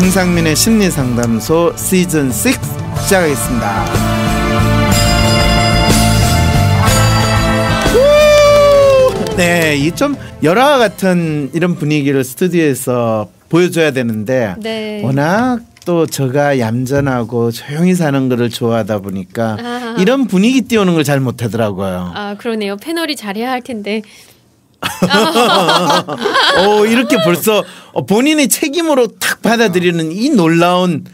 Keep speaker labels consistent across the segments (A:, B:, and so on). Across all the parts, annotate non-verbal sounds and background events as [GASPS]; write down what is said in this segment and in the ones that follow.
A: 홍상민의 심리상담소 시즌 6 시작하겠습니다. 네, 이좀 열화 같은 이런 분위기를 스튜디오에서 보여줘야 되는데 네. 워낙 또 제가 얌전하고 조용히 사는 거를 좋아하다 보니까 아. 이런 분위기 띄우는 걸 잘 못하더라고요.
B: 아 그러네요. 패널이 잘해야 할 텐데.
A: [LAUGHS] 오 이렇게 벌써 어, 본인의 책임으로 탁 받아들이는 이 놀라운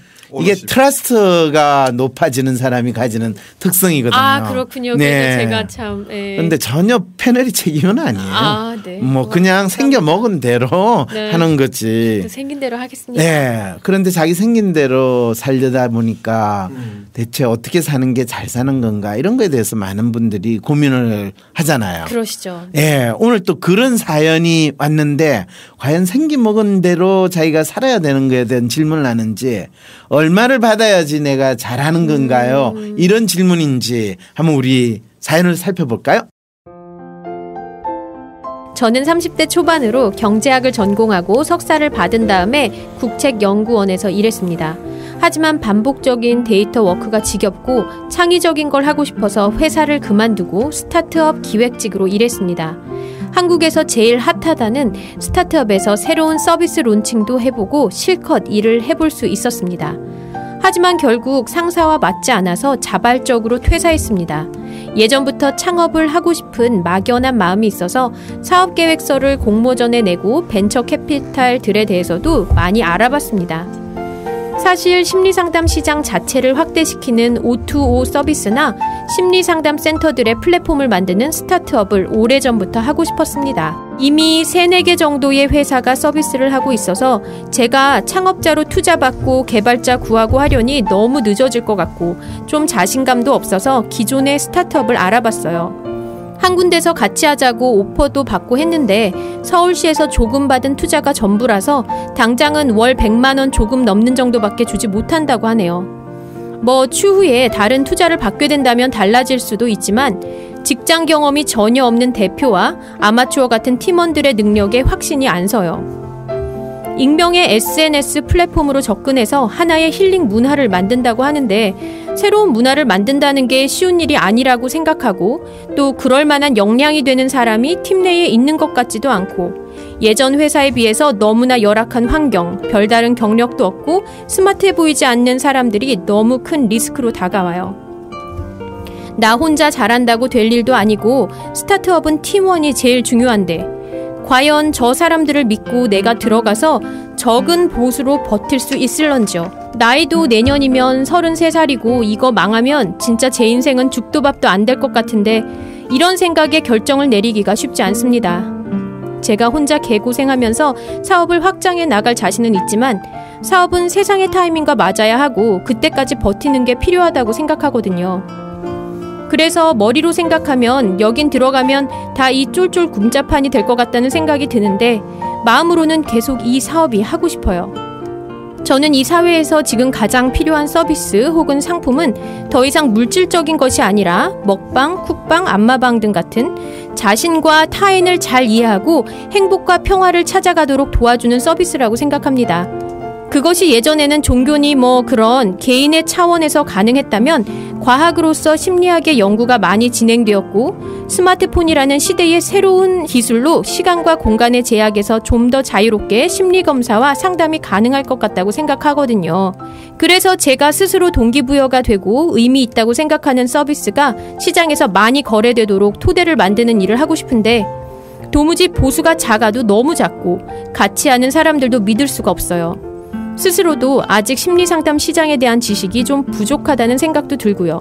A: 이게 트러스트가 높아지는 사람이 가지는 특성이거든요. 아 그렇군요. 네. 제가
B: 참. 그런데 예.
A: 전혀 패널이 책임은 아니에요. 아, 네. 뭐 그냥 생겨 먹은 대로 네. 하는 거지. 생긴
B: 대로 하겠습니다. 네.
A: 그런데 자기 생긴 대로 살려다 보니까 음. 대체 어떻게 사는 게 잘 사는 건가 이런 거에 대해서 많은 분들이 고민을 하잖아요. 그러시죠. 예. 네. 오늘 또 그런 사연이 왔는데 과연 생긴 먹은 대로 자기가 살아야 되는 거에 대한 질문을 하는지 얼마를 받아야지 내가 잘하는 건가요? 음. 이런 질문인지 한번 우리 사연을 살펴볼까요?
B: 저는 30대 초반으로 경제학을 전공하고 석사를 받은 다음에 국책연구원에서 일했습니다. 하지만 반복적인 데이터 워크가 지겹고 창의적인 걸 하고 싶어서 회사를 그만두고 스타트업 기획직으로 일했습니다. 한국에서 제일 핫하다는 스타트업에서 새로운 서비스 론칭도 해보고 실컷 일을 해볼 수 있었습니다. 하지만 결국 상사와 맞지 않아서 자발적으로 퇴사했습니다. 예전부터 창업을 하고 싶은 막연한 마음이 있어서 사업 계획서를 공모전에 내고 벤처 캐피탈들에 대해서도 많이 알아봤습니다. 사실 심리상담 시장 자체를 확대시키는 O2O 서비스나 심리상담 센터들의 플랫폼을 만드는 스타트업을 오래전부터 하고 싶었습니다. 이미 세네 개 정도의 회사가 서비스를 하고 있어서 제가 창업자로 투자받고 개발자 구하고 하려니 너무 늦어질 것 같고 좀 자신감도 없어서 기존의 스타트업을 알아봤어요. 한 군데서 같이 하자고 오퍼도 받고 했는데 서울시에서 조금 받은 투자가 전부라서 당장은 월 100만원 조금 넘는 정도밖에 주지 못한다고 하네요. 뭐 추후에 다른 투자를 받게 된다면 달라질 수도 있지만 직장 경험이 전혀 없는 대표와 아마추어 같은 팀원들의 능력에 확신이 안 서요. 익명의 SNS 플랫폼으로 접근해서 하나의 힐링 문화를 만든다고 하는데 새로운 문화를 만든다는 게 쉬운 일이 아니라고 생각하고 또 그럴 만한 역량이 되는 사람이 팀 내에 있는 것 같지도 않고 예전 회사에 비해서 너무나 열악한 환경, 별다른 경력도 없고 스마트해 보이지 않는 사람들이 너무 큰 리스크로 다가와요. 나 혼자 잘한다고 될 일도 아니고 스타트업은 팀원이 제일 중요한데 과연 저 사람들을 믿고 내가 들어가서 적은 보수로 버틸 수 있을런지요. 나이도 내년이면 33살이고 이거 망하면 진짜 제 인생은 죽도 밥도 안 될 것 같은데 이런 생각에 결정을 내리기가 쉽지 않습니다. 제가 혼자 개고생하면서 사업을 확장해 나갈 자신은 있지만 사업은 세상의 타이밍과 맞아야 하고 그때까지 버티는 게 필요하다고 생각하거든요. 그래서 머리로 생각하면 여긴 들어가면 다 이 쫄쫄 굶자판이 될 것 같다는 생각이 드는데 마음으로는 계속 이 사업이 하고 싶어요. 저는 이 사회에서 지금 가장 필요한 서비스 혹은 상품은 더 이상 물질적인 것이 아니라 먹방, 쿡방, 안마방 등 같은 자신과 타인을 잘 이해하고 행복과 평화를 찾아가도록 도와주는 서비스라고 생각합니다. 그것이 예전에는 종교니 뭐 그런 개인의 차원에서 가능했다면 과학으로서 심리학의 연구가 많이 진행되었고 스마트폰이라는 시대의 새로운 기술로 시간과 공간의 제약에서 좀 더 자유롭게 심리검사와 상담이 가능할 것 같다고 생각하거든요. 그래서 제가 스스로 동기부여가 되고 의미 있다고 생각하는 서비스가 시장에서 많이 거래되도록 토대를 만드는 일을 하고 싶은데 도무지 보수가 작아도 너무 작고 같이 하는 사람들도 믿을 수가 없어요. 스스로도 아직 심리상담 시장에 대한 지식이 좀 부족하다는 생각도 들고요.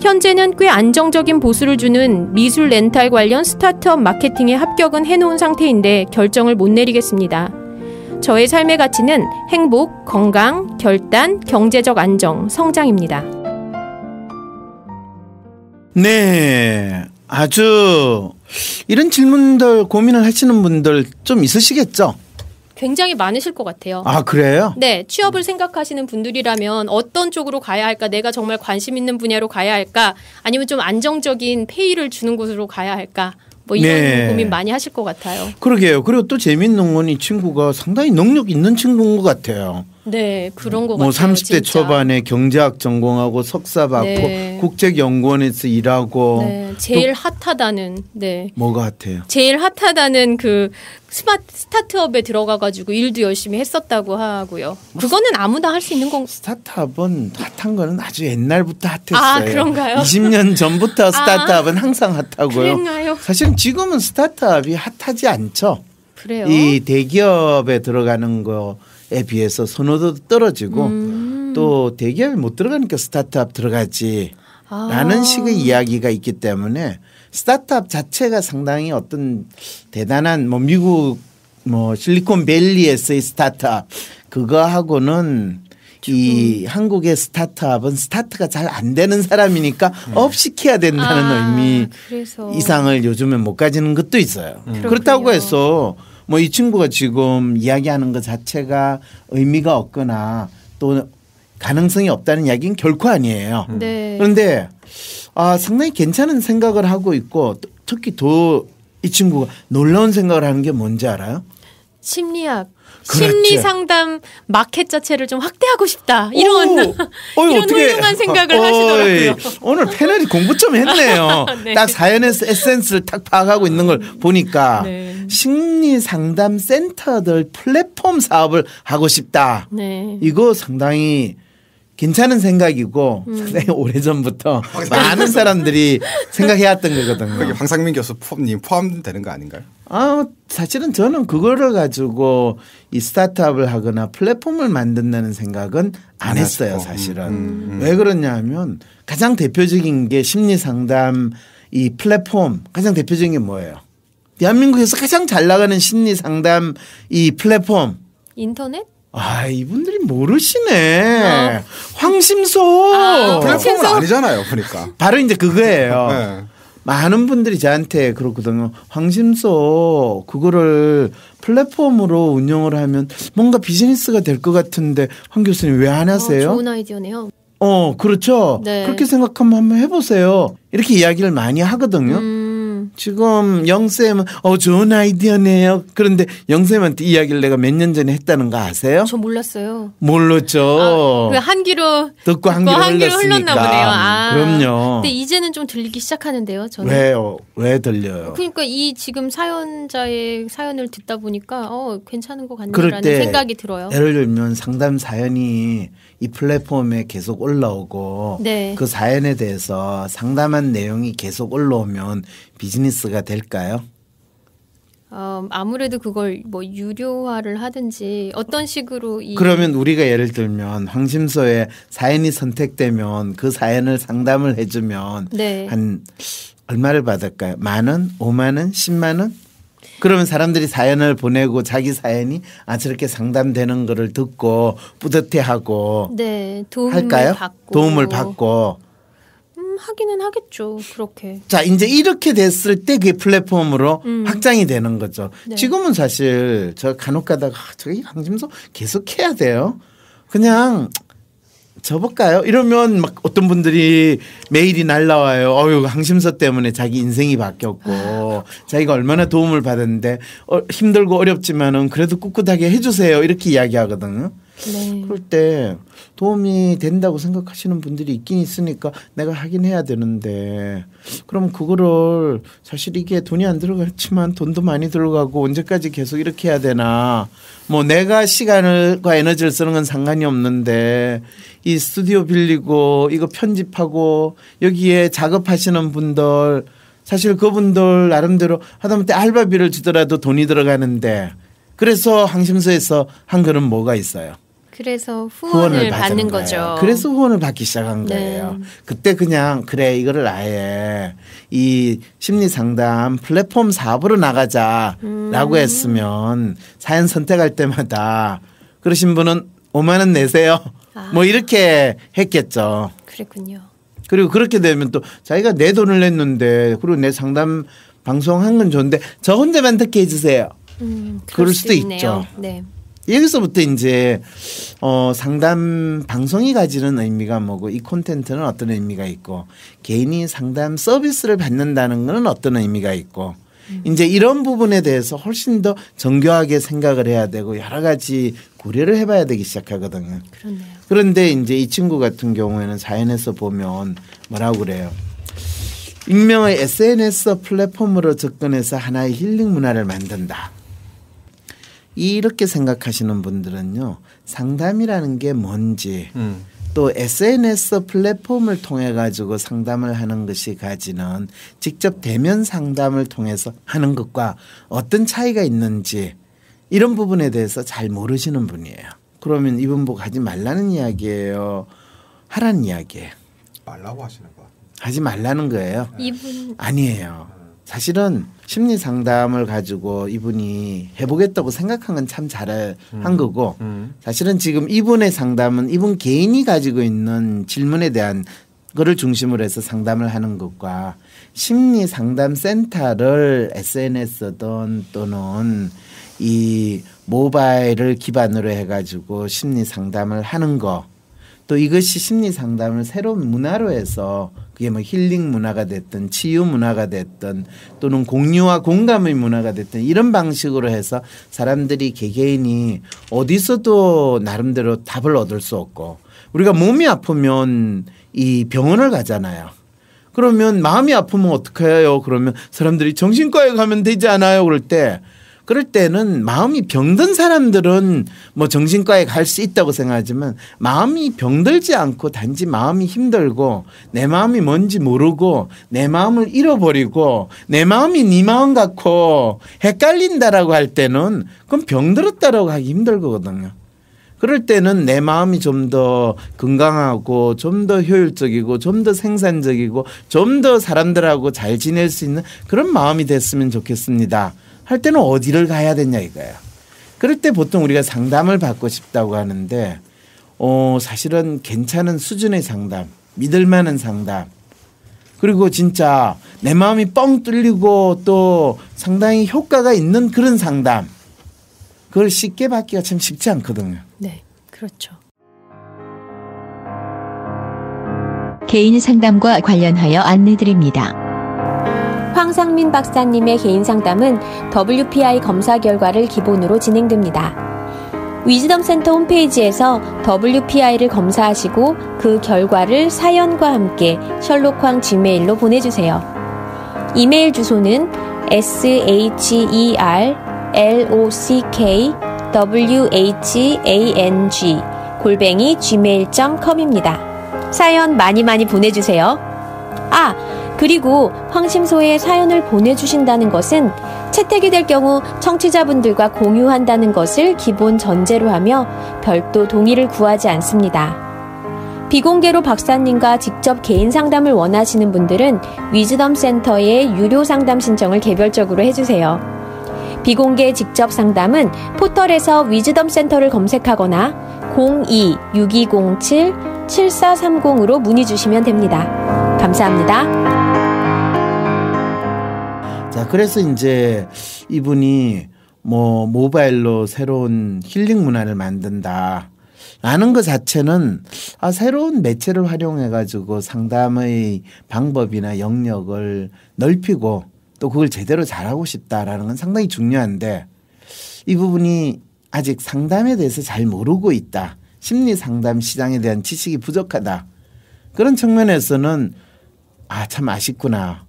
B: 현재는 꽤 안정적인 보수를 주는 미술 렌탈 관련 스타트업 마케팅에 합격은 해놓은 상태인데 결정을 못 내리겠습니다. 저의 삶의 가치는 행복, 건강, 결단, 경제적 안정, 성장입니다.
A: 네. 아주 이런 질문들 고민을 하시는 분들 좀 있으시겠죠?
B: 굉장히 많으실 것 같아요. 아, 그래요? 네. 취업을 생각하시는 분들이라면 어떤 쪽으로 가야 할까? 내가 정말 관심 있는 분야로 가야 할까? 아니면 좀 안정적인 페이를 주는 곳으로 가야 할까? 뭐 이런 네. 고민 많이 하실 것 같아요.
A: 그러게요. 그리고 또 재밌는 건이 친구가 상당히 능력 있는 친구인 것 같아요.
B: 네, 그런 거뭐 같아요. 30대 진짜.
A: 초반에 경제학 전공하고 석사 받고 네. 국제연구원에서 일하고 네,
B: 제일 핫하다는 네.
A: 뭐가 핫해요?
B: 제일 핫하다는 그스마 스타트업에 들어가 가지고 일도 열심히 했었다고 하고요.
A: 뭐 그거는 아무나 할 수 있는 건 스타트업은 핫한 거는 아주 옛날부터 핫했어요. 아, 그런가요? 20년 전부터 [LAUGHS] 아. 스타트업은 아, 항상 핫하고요. 그랬나요? 사실 지금은 스타트업이 핫하지 않죠. 그래요. 이 대기업에 들어가는 거에 비해서 선호도도 떨어지고 음. 또 대기업에 못 들어가니까 스타트업 들어가지 아. 라는 식의 이야기가 있기 때문에 스타트업 자체가 상당히 어떤 대단한 뭐 미국 뭐 실리콘밸리에서의 스타트업 그거하고는 이 한국의 스타트업은 스타트가 잘 안 되는 사람이니까 네. 업 시켜야 된다는 아, 의미 그래서. 이상을 요즘에 못 가지는 것도 있어요. 음. 그렇다고 해서 뭐이 친구가 지금 이야기하는 것 자체가 의미가 없거나 또 가능성이 없다는 이야기는 결코 아니에요. 음.
C: 네. 그런데
A: 아, 상당히 괜찮은 생각을 하고 있고 특히 더 이 친구가 놀라운 생각을 하는 게 뭔지 알아요?
B: 심리학 그렇지. 심리 상담 마켓 자체를 좀 확대하고 싶다 이런 오, 어, [LAUGHS] 이런 어떻게, 훌륭한 생각을 어, 하시더라고요. 어이,
A: 오늘 패널이 공부 좀 했네요. [LAUGHS] 네. 딱 사연에서 에센스를 탁 파악하고 있는 걸 보니까 네. 심리 상담 센터들 플랫폼 사업을 하고 싶다. 네. 이거 상당히 괜찮은 생각이고 음. 상당히 오래 전부터 많은 사람들이 생각해왔던 거거든요. 황상민 교수 포함, 포함되는 거 아닌가요? 아, 사실은 저는 그거를 가지고 이 스타트업을 하거나 플랫폼을 만든다는 생각은 안 했어요, 음, 사실은. 음, 음, 음. 왜 그러냐 면 가장 대표적인 게 심리 상담 이 플랫폼 가장 대표적인 게 뭐예요? 대한민국에서 가장 잘 나가는 심리 상담 이 플랫폼 인터넷? 아 이분들이 모르시네. 어. 황심소 아, 플랫폼은 황심소. 아니잖아요, 그러니까. 바로 이제 그거예요. 네. 많은 분들이 저한테 그렇거든요. 황심소 그거를 플랫폼으로 운영을 하면 뭔가 비즈니스가 될 것 같은데 황 교수님 왜안 어, 하세요? 어, 좋은
B: 아이디어네요.
A: 어, 그렇죠. 네. 그렇게 생각하면 한번 해보세요. 이렇게 이야기를 많이 하거든요. 음. 지금 영쌤은 어 좋은 아이디어네요. 그런데 영쌤한테 이야기를 내가 몇 년 전에 했다는 거 아세요? 저 몰랐어요. 몰랐죠. 아, 그
B: 한기로
A: 듣고 한기 한기로 흘렀나 보네요. 아, 그럼요. 근데
B: 이제는 좀 들리기 시작하는데요. 저는 왜요?
A: 왜 들려요? 그러니까
B: 이 지금 사연자의 사연을 듣다 보니까 어 괜찮은 것같네라는 생각이 들어요. 예를
A: 들면 상담 사연이 이 플랫폼에 계속 올라오고 네. 그 사연에 대해서 상담한 내용이 계속 올라오면 비즈니스가 될까요?
B: 어, 아무래도 그걸 뭐 유료화를 하든지 어떤 식으로 그러면
A: 우리가 예를 들면 황심소에 사연이 선택되면 그 사연을 상담을 해주면 네. 한 얼마를 받을까요? 만 원, 오만 원, 십만 원? 그러면 사람들이 사연을 보내고 자기 사연이 아 저렇게 상담되는 거를 듣고 뿌듯해하고
B: 네, 도움을 할까요? 받고 도움을 받고 음, 하기는 하겠죠. 그렇게. 자,
A: 이제 이렇게 됐을 때 그게 플랫폼으로 음. 확장이 되는 거죠. 네. 지금은 사실 저 간혹 가다가 아, 저기 강짐소 계속 해야 돼요. 그냥 접을까요? 이러면 막 어떤 분들이 메일이 날라와요. 어유 항심서 때문에 자기 인생이 바뀌었고 자기가 얼마나 도움을 받았는데 어, 힘들고 어렵지만은 그래도 꿋꿋하게 해주세요. 이렇게 이야기하거든요. 네. 그럴 때 도움이 된다고 생각하시는 분들이 있긴 있으니까 내가 하긴 해야 되는데 그럼 그거를 사실 이게 돈이 안 들어갔지만 돈도 많이 들어가고 언제까지 계속 이렇게 해야 되나 뭐 내가 시간과 에너지를 쓰는 건 상관이 없는데 이 스튜디오 빌리고 이거 편집하고 여기에 작업하시는 분들 사실 그분들 나름대로 하다못해 알바비를 주더라도 돈이 들어가는데 그래서 항심소에서 한 글은 뭐가 있어요.
B: 그래서 후원을, 후원을 받는 거죠. 거예 그래서
A: 후원을 받기 시작한 네. 거예요. 그때 그냥 그래 이거를 아예 이 심리 상담 플랫폼 사업으로 나가자라고 음. 했으면 사연 선택할 때마다 그러신 분은 5만 원 내세요. 아. 뭐 이렇게 했겠죠. 그랬군요. 그리고 그렇게 되면 또 자기가 내 돈을 냈는데 그리고 내 상담 방송한 건 좋은데 저 혼자만 듣게 해주세요. 음, 그럴, 그럴 수도 있네요. 있죠. 네. 여기서부터 이제 어 상담 방송이 가지는 의미가 뭐고 이 콘텐츠는 어떤 의미가 있고 개인이 상담 서비스를 받는다는 것은 어떤 의미가 있고 음. 이제 이런 부분에 대해서 훨씬 더 정교하게 생각을 해야 되고 여러 가지 고려를 해봐야 되기 시작하거든요. 그렇네요. 그런데 이제 이 친구 같은 경우에는 자연에서 보면 뭐라고 그래요. 익명의 SNS 플랫폼으로 접근해서 하나의 힐링 문화를 만든다. 이렇게 생각하시는 분들은요 상담이라는 게 뭔지 음. 또 SNS 플랫폼을 통해 가지고 상담을 하는 것이 가지는 직접 대면 상담을 통해서 하는 것과 어떤 차이가 있는지 이런 부분에 대해서 잘 모르시는 분이에요. 그러면 이분 보 하지 말라는 이야기예요. 하라는 이야기 말라고 하시는 거 하지 말라는 거예요. 이분 아니에요. 사실은 심리 상담을 가지고 이분이 해보겠다고 생각한 건 참 잘한 음. 거고 음. 사실은 지금 이분의 상담은 이분 개인이 가지고 있는 질문에 대한 거를 중심으로 해서 상담을 하는 것과 심리 상담 센터를 SNS든 또는 이 모바일을 기반으로 해가지고 심리 상담을 하는 거 또 이것이 심리 상담을 새로운 문화로 해서 그게 뭐 힐링 문화가 됐든 치유 문화가 됐든 또는 공유와 공감의 문화가 됐든 이런 방식으로 해서 사람들이 개개인이 어디서도 나름대로 답을 얻을 수 없고 우리가 몸이 아프면 이 병원을 가잖아요. 그러면 마음이 아프면 어떡해요? 그러면 사람들이 정신과에 가면 되지 않아요? 그럴 때 그럴 때는 마음이 병든 사람들은 뭐 정신과에 갈 수 있다고 생각하지만 마음이 병들지 않고 단지 마음이 힘들고 내 마음이 뭔지 모르고 내 마음을 잃어버리고 내 마음이 네 마음 같고 헷갈린다라고 할 때는 그건 병들었다라고 하기 힘들거든요. 그럴 때는 내 마음이 좀 더 건강하고 좀 더 효율적이고 좀 더 생산적이고 좀 더 사람들하고 잘 지낼 수 있는 그런 마음이 됐으면 좋겠습니다. 할 때는 어디를 가야 되냐 이거야. 그럴 때 보통 우리가 상담을 받고 싶다고 하는데 어, 사실은 괜찮은 수준의 상담, 믿을 만한 상담. 그리고 진짜 내 마음이 뻥 뚫리고 또 상당히 효과가 있는 그런 상담. 그걸 쉽게 받기가 참 쉽지 않거든요.
B: 네, 그렇죠. 개인 상담과 관련하여 안내드립니다. 황상민 박사님의 개인 상담은 WPI 검사 결과를 기본으로 진행됩니다. 위즈덤 센터 홈페이지에서 WPI를 검사하시고 그 결과를 사연과 함께 셜록황 지메일로 보내주세요. 이메일 주소는 sherlockw-h-a-n-g 골뱅이 gmail.com입니다. 사연 많이 많이 보내주세요. 아! 그리고 황심소에 사연을 보내주신다는 것은 채택이 될 경우 청취자분들과 공유한다는 것을 기본 전제로 하며 별도 동의를 구하지 않습니다. 비공개로 박사님과 직접 개인 상담을 원하시는 분들은 위즈덤 센터에 유료 상담 신청을 개별적으로 해주세요. 비공개 직접 상담은 포털에서 위즈덤 센터를 검색하거나 02-6207-7430으로 문의 주시면 됩니다. 감사합니다.
A: 자, 그래서 이제 이분이 뭐 모바일로 새로운 힐링 문화를 만든다. 라는 것 자체는 아, 새로운 매체를 활용해 가지고 상담의 방법이나 영역을 넓히고 또 그걸 제대로 잘하고 싶다라는 건 상당히 중요한데 이 부분이 아직 상담에 대해서 잘 모르고 있다. 심리 상담 시장에 대한 지식이 부족하다. 그런 측면에서는 아, 참 아쉽구나.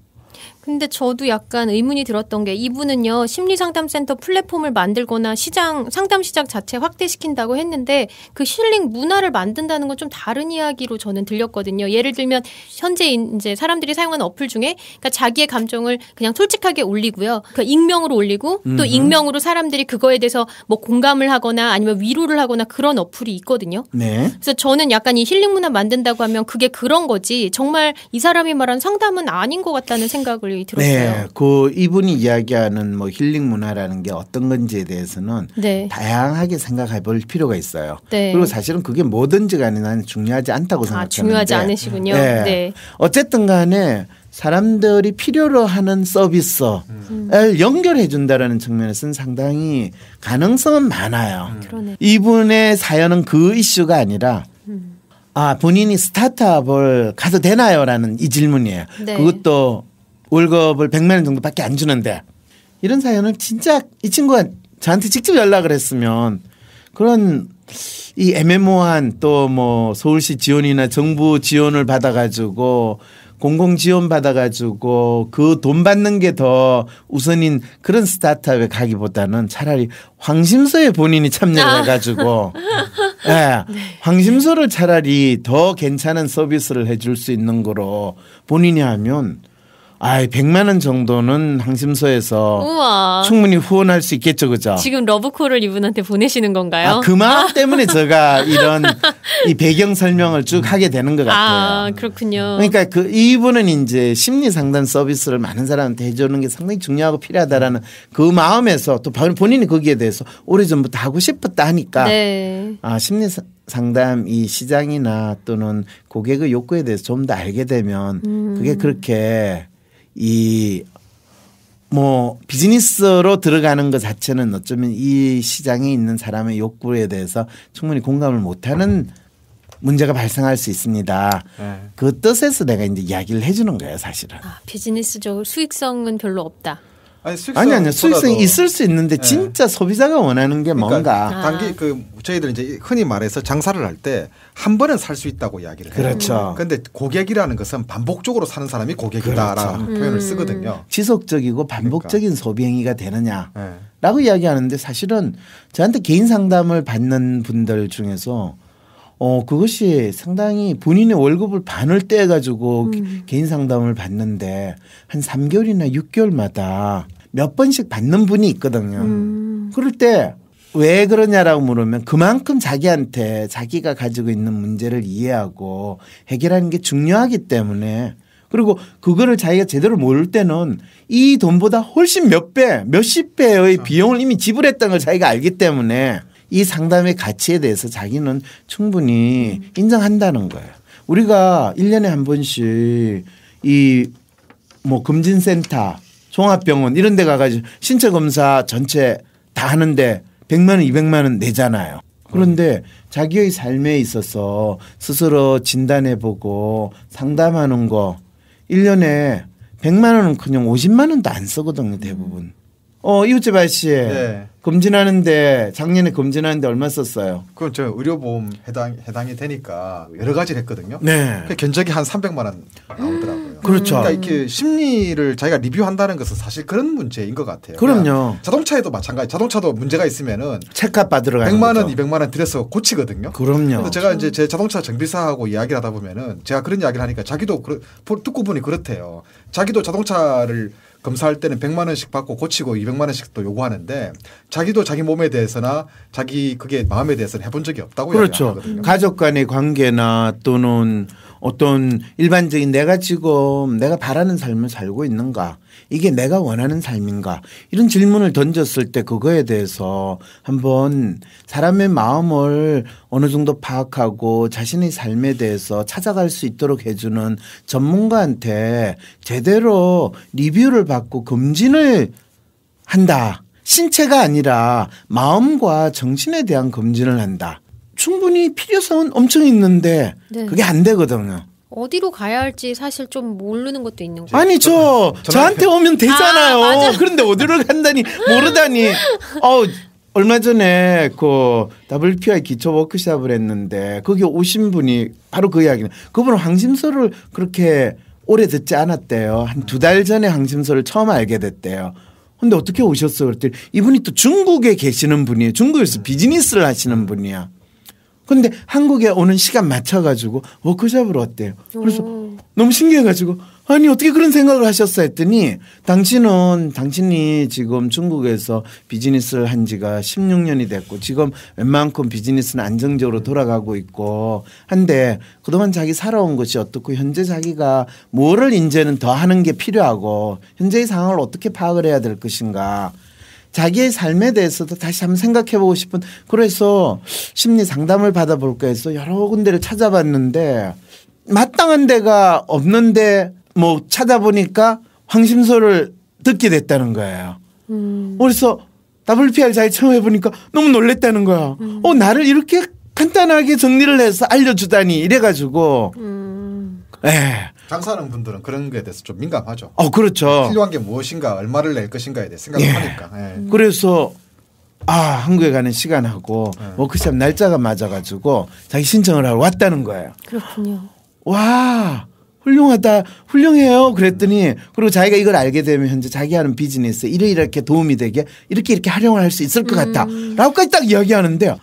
B: 근데 저도 약간 의문이 들었던 게 이분은요 심리상담센터 플랫폼을 만들거나 시장 상담 시장 자체 확대시킨다고 했는데 그 힐링 문화를 만든다는 건 좀 다른 이야기로 저는 들렸거든요. 예를 들면 현재 이제 사람들이 사용하는 어플 중에 그러니까 자기의 감정을 그냥 솔직하게 올리고요. 그 익명으로 올리고 또 익명으로 사람들이 그거에 대해서 뭐 공감을 하거나 아니면 위로를 하거나 그런 어플이 있거든요. 네. 그래서 저는 약간 이 힐링 문화 만든다고 하면 그게 그런 거지 정말 이 사람이 말한 상담은 아닌 것 같다는 생각을 들었어요. 네,
A: 그 이분이 이야기하는 뭐 힐링 문화라는 게 어떤 건지에 대해서는 네. 다양하게 생각해 볼 필요가 있어요. 네. 그리고 사실은 그게 뭐든지 간에 나는 중요하지 않다고 아, 생각하는데 아, 중요하지 않으시군요. 네. 네. 어쨌든 간에 사람들이 필요로 하는 서비스를 음. 연결해 준다라는 측면에서는 상당히 가능성은 많아요. 음. 이분의 사연은 그 이슈가 아니라 음. 아 본인이 스타트업을 가도 되나요라는 이 질문이에요. 네. 그것도 월급을 100만 원 정도밖에 안 주는데 이런 사연을 진짜 이 친구가 저한테 직접 연락을 했으면 그런 이 애매모호한 또 뭐 서울시 지원이나 정부 지원을 받아가지고 공공 지원 받아가지고 그 돈 받는 게 더 우선인 그런 스타트업에 가기보다는 차라리 황심소에 본인이 참여를 아. 해가지고 [LAUGHS] 예 네. 황심소를 차라리 더 괜찮은 서비스를 해줄 수 있는 거로 본인이 하면 아이 100만 원 정도는 항심소에서 우와. 충분히 후원할 수 있겠죠. 그죠? 지금
B: 러브콜을 이분한테 보내시는 건가요? 아, 그만
A: [LAUGHS] 때문에 제가 이런 이 배경 설명을 쭉 하게 되는 것 같아요.
B: 아, 그렇군요. 그러니까
A: 그 이분은 이제 심리 상담 서비스를 많은 사람한테 해 주는 게 상당히 중요하고 필요하다라는 그 마음에서 또 본인이 거기에 대해서 오래전부터 하고 싶었다 하니까 네. 아, 심리 상담 이 시장이나 또는 고객의 욕구에 대해서 좀 더 알게 되면 음. 그게 그렇게 이뭐 비즈니스로 들어가는 것 자체는 어쩌면 이 시장에 있는 사람의 욕구에 대해서 충분히 공감을 못하는 문제가 발생할 수 있습니다. 네. 그 뜻에서 내가 이제 이야기를 해주는 거예요, 사실은. 아,
B: 비즈니스적으로 수익성은 별로 없다. 아니
C: 아니 아니 수익성이 있을 수 있는데 예. 진짜
A: 네. 소비자가 원하는
C: 게 그러니까 뭔가 단기 아. 그 저희들 이제 흔히 말해서 장사를 할 때 한 번은 살 수 있다고 이야기를 해요. 그렇죠. 음. 근데 고객이라는 것은 반복적으로 사는 사람이 고객이다라는 그렇죠. 음. 표현을 쓰거든요. 음.
A: 지속적이고 그러니까. 반복적인 그러니까. 소비 행위가 되느냐. 예. 라고 이야기하는데 사실은 저한테 개인 상담을 받는 분들 중에서 어 그것이 상당히 본인의 월급을 반을 떼 가지고 음. 개인 상담을 받는데 한 3개월이나 6개월마다 몇 번씩 받는 분이 있거든요. 음. 그럴 때 왜 그러냐라고 물으면 그만큼 자기한테 자기가 가지고 있는 문제를 이해하고 해결하는 게 중요하기 때문에 그리고 그거를 자기가 제대로 모를 때는 이 돈보다 훨씬 몇 배, 몇십 배의 그렇죠. 비용을 이미 지불했던 걸 자기가 알기 때문에 이 상담의 가치에 대해서 자기는 충분히 음. 인정한다는 거예요. 우리가 1년에 한 번씩 이 뭐 금진센터, 종합병원 이런 데 가가지고 신체 검사 전체 다 하는데 100만 원, 200만 원 내잖아요. 그런데 자기의 삶에 있어서 스스로 진단해 보고 상담하는 거 1년에 100만 원은 그냥 50만 원도 안 쓰거든요, 대부분. 어, 이웃집 아저씨. 네. 검진하는데 작년에 검진하는데 얼마 썼어요? 그건 저 의료보험 해당 해당이 되니까 여러 가지를
C: 했거든요. 네.
A: 견적이 한 300만 원
C: 나오더라고요. 그렇죠. 그러니까 이렇게
A: 심리를 자기가
C: 리뷰한다는 것은 사실 그런 문제인 것 같아요. 그럼요. 자동차에도 마찬가지. 자동차도 문제가 있으면은
A: 체크값 받으러 가는 100만 원,
C: 200만 원 들여서 고치거든요. 그럼요. 그래 제가 이제 제 자동차 정비사하고 이야기를 하다 보면은 제가 그런 이야기를 하니까 자기도 그러, 듣고 보니 그렇대요. 자기도 자동차를 검사할 때는 100만 원씩 받고 고치고 200만 원씩 또 요구하는데 자기도 자기 몸에 대해서나 자기 그게 마음에 대해서는 해본 적이 없다고 그렇죠. 이기하거든요
A: 가족 간의 관계나 또는 어떤 일반적인 내가 지금 내가 바라는 삶을 살고 있는가 이게 내가 원하는 삶인가 이런 질문을 던졌을 때 그거에 대해서 한번 사람의 마음을 어느 정도 파악하고 자신의 삶에 대해서 찾아갈 수 있도록 해주는 전문가한테 제대로 리뷰를 받고 검진을 한다. 신체가 아니라 마음과 정신에 대한 검진을 한다. 충분히 필요성은 엄청 있는데 네. 그게 안 되거든요.
B: 어디로 가야 할지 사실 좀 모르는 것도 있는
A: 거예 아니 저 저한테 오면 되잖아요. 아, 그런데 어디로 간다니 모르다니. 어 얼마 전에 그 WPI 기초 워크숍을 했는데 거기 오신 분이 바로 그 이야기는 그분은 황심소를 그렇게 오래 듣지 않았대요. 한 두 달 전에 황심소를 처음 알게 됐대요. 근데 어떻게 오셨어? 그랬더니 이분이 또 중국에 계시는 분이에요. 중국에서 음. 비즈니스를 하시는 분이야. 근데 한국에 오는 시간 맞춰가지고 워크숍을 왔대요. 그래서 오. 너무 신기해가지고 아니 어떻게 그런 생각을 하셨어 했더니 당신은 당신이 지금 중국에서 비즈니스를 한 지가 16년이 됐고 지금 웬만큼 비즈니스는 안정적으로 돌아가고 있고 한데 그동안 자기 살아온 것이 어떻고 현재 자기가 뭐를 이제는 더 하는 게 필요하고 현재의 상황을 어떻게 파악을 해야 될 것인가 자기의 삶에 대해서도 다시 한번 생각해 보고 싶은 그래서 심리 상담을 받아볼까 해서 여러 군데를 찾아봤는데 마땅한 데가 없는데 뭐 찾아보니까 황심소를 듣게 됐다는 거예요. 음. 그래서 WPR 잘 처음 해보니까 너무 놀랬다는 거야. 음. 어, 나를 이렇게 간단하게 정리를 해서 알려주다니 이래가지고. 음. 에 예.
C: 장사하는 분들은 그런 거에 대해서 좀 민감하죠. 어, 그렇죠. 필요한 게 무엇인가, 얼마를 낼 것인가에 대해 생각하니까. 예. 예.
A: 그래서 아 한국에 가는 시간하고 네. 예. 워크숍 뭐 그 날짜가 맞아가지고 자기 신청을 하러 왔다는 거예요. 그렇군요. 와 훌륭하다 훌륭해요 그랬더니 그리고 자기가 이걸 알게 되면 현재 자기 하는 비즈니스 이래 이렇게 도움이 되게 이렇게 이렇게 활용을 할 수 있을 것 같다라고까지 음. 딱이야기하는데와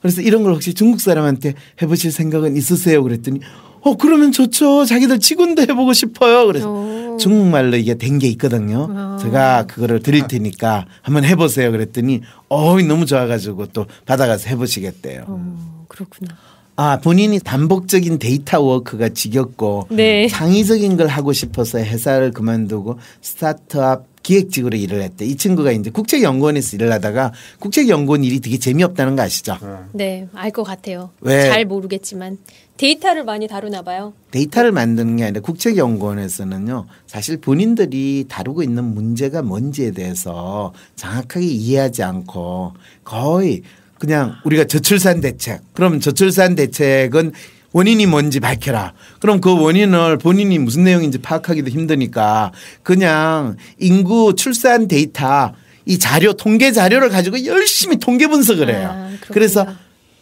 A: 그래서 이런 걸 혹시 중국 사람한테 해보실 생각은 있으세요 그랬더니 어 그러면 좋죠. 자기들 직원도 해보고 싶어요. 그래서 오. 정말로 이게 된 게 있거든요. 오. 아. 제가 그거를 드릴 테니까 한번 해보세요. 그랬더니 어 너무 좋아가지고 또 받아가서 해보시겠대요. 오, 어, 그렇구나. 아 본인이 반복적인 데이터 워크가 지겹고 네. 창의적인 걸 하고 싶어서 회사를 그만두고 스타트업 기획직으로 일을 했대. 이 친구가 이제 국제연구원에서 일을 하다가 국제연구원 일이 되게 재미없다는 거 아시죠?
B: 네, 네 알것 같아요. 왜? 잘 모르겠지만 데이터를 많이 다루나 봐요.
A: 데이터를 만드는 게 아니라 국책연구원에서는요. 사실 본인들이 다루고 있는 문제가 뭔지에 대해서 정확하게 이해하지 않고 거의 그냥 우리가 저출산 대책. 그럼 저출산 대책은 원인이 뭔지 밝혀라. 그럼 그 원인을 본인이 무슨 내용인지 파악하기도 힘드니까 그냥 인구 출산 데이터 이 자료 통계 자료를 가지고 열심히 통계 분석을 해요. 아, 그래서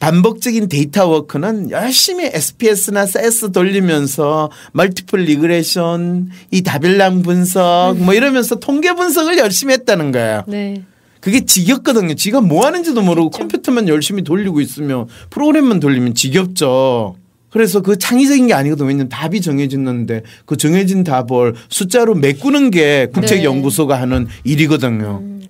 A: 반복적인 데이터 워크는 열심히 SPS나 CS 돌리면서 멀티플 리그레이션, 이 다빌랑 분석 뭐 이러면서 통계 분석을 열심히 했다는 거예요. 네. 그게 지겹거든요. 지가 뭐 하는지도 모르고 그렇죠. 컴퓨터만 열심히 돌리고 있으면 프로그램만 돌리면 지겹죠. 그래서 그 창의적인 게 아니거든요. 왜냐면 답이 정해졌는데 그 정해진 답을 숫자로 메꾸는 게 네. 국책연구소가 네. 하는 일이거든요. 음,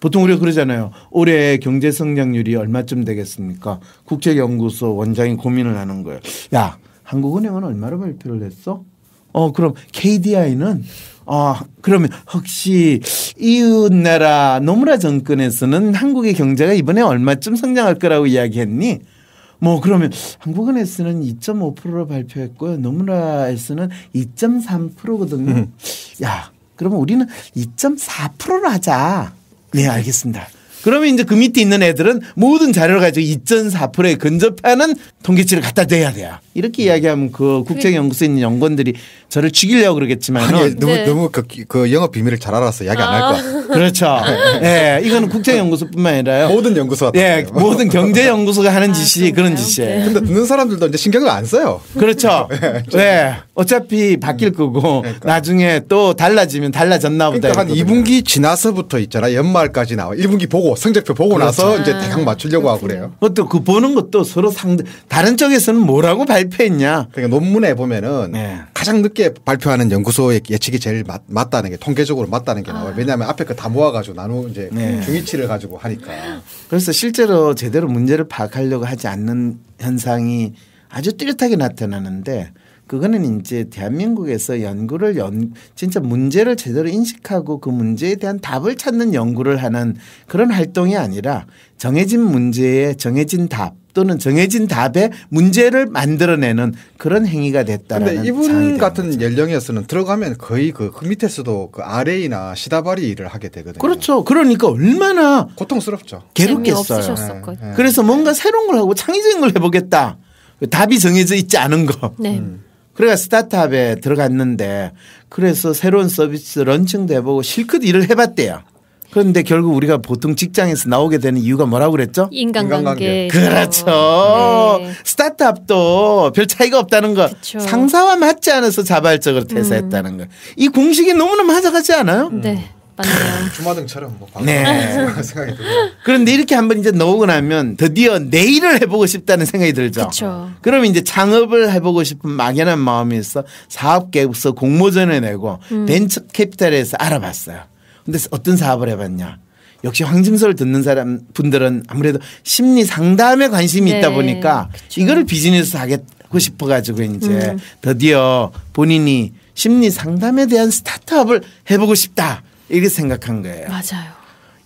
A: 보통 우리가 그러잖아요. 올해 경제 성장률이 얼마쯤 되겠습니까? 국제연구소 원장이 고민을 하는 거예요. 야, 한국은행은 얼마로 발표를 했어? 어, 그럼 KDI는 어, 그러면 혹시 이웃나라 노무라 정권에서는 한국의 경제가 이번에 얼마쯤 성장할 거라고 이야기했니? 뭐 그러면 한국은에서는 행 2.5%로 발표했고요. 노무라에서는 2.3%거든요. 음. 야, 그러면 우리는 2.4%로 하자. 네, 알겠습니다. 그러면 이제 그 밑에 있는 애들은 모든 자료를 가지고 2.4%에 근접하는 통계치를 갖다 대야 돼요. 이렇게 이야기하면 그 국책연구소에 있는 연구원들이 저를 죽이려고 그러겠지만 아니, 네. 너무 네. 너무 그, 그, 영업 비밀을 잘 알아서 이야기 안 할 거야. 아. 그렇죠. [LAUGHS] 예, 이거는 국책연구소뿐만 아니라요. 모든 연구소가 예, 모든 경제연구소가 [LAUGHS] 하는 아, 짓이 그런가요? 그런 짓이에요. 근데 듣는 사람들도 이제 신경을 안 써요. 그렇죠. [LAUGHS] 예. 네. 어차피 바뀔 거고 그러니까. 나중에 또 달라지면
C: 달라졌나 보다. 그러니까 한 2분기 지나서부터 있잖아. 연말까지 나와. 1분기 보고 성적표 보고 그렇죠. 나서 이제 대강 맞추려고 하고 그래요. 그것도 그 보는 것도 서로 상대 다른 쪽에서는 뭐라고 발 발표했냐? 그러니까 논문에 보면은 네. 가장 늦게 발표하는 연구소의 예측이 제일 맞, 다는게 통계적으로 맞다는 게 나와요. 아. 왜냐하면 앞에 그 다 모아가지고 나누 이제 네. 중위치를 가지고 하니까.
A: 그래서 실제로 제대로 문제를 파악하려고 하지 않는 현상이 아주 뚜렷하게 나타나는데 그거는 이제 대한민국에서 연구를 연 진짜 문제를 제대로 인식하고 그 문제에 대한 답을 찾는 연구를 하는 그런 활동이 아니라 정해진 문제에 정해진 답 또는 정해진 답에 문제를 만들어내는 그런 행위가 됐다라는. 근데 이분 같은 연령에서는 들어가면 거의 그, 그 밑에서도
C: 그아래이나 시다바리 일을 하게 되거든요.
A: 그렇죠. 그러니까 얼마나 고통스럽죠. 괴롭겠어요. 네. 그래서 뭔가 새로운 걸 하고 창의적인 걸 해보겠다. 답이 정해져 있지 않은 거. 네. 음. 그래가 스타트업에 들어갔는데 그래서 새로운 서비스 런칭도 해보고 실컷 일을 해봤대요. 그런데 결국 우리가 보통 직장에서 나오게 되는 이유가 뭐라고 그랬죠? 인간관계. 그렇죠. 네. 스타트업도 별 차이가 없다는 거. 그쵸. 상사와 맞지 않아서 자발적으로 퇴사했다는 음. 거. 이 공식이 너무나 맞아가지 않아요? 음. 네. [LAUGHS]
C: 주마등처럼 뭐 네. [LAUGHS] 생각이
A: 들고. 그런데 이렇게 한번 이제 넣고 나면 드디어 내일을 해보고 싶다는 생각이 들죠. 그렇죠. 그럼 이제 창업을 해보고 싶은 막연한 마음이 있어 사업계획서 공모전에 내고 음. 벤처 캐피탈에서 알아봤어요. 근데 어떤 사업을 해봤냐? 역시 황심소 듣는 사람 분들은 아무래도 심리 상담에 관심이 네. 있다 보니까 그쵸. 이거 비즈니스 하겠고 싶어가지고 이제 음. 드디어 본인이 심리 상담에 대한 스타트업을 해보고 싶다 이렇게 생각한 거예요. 맞아요.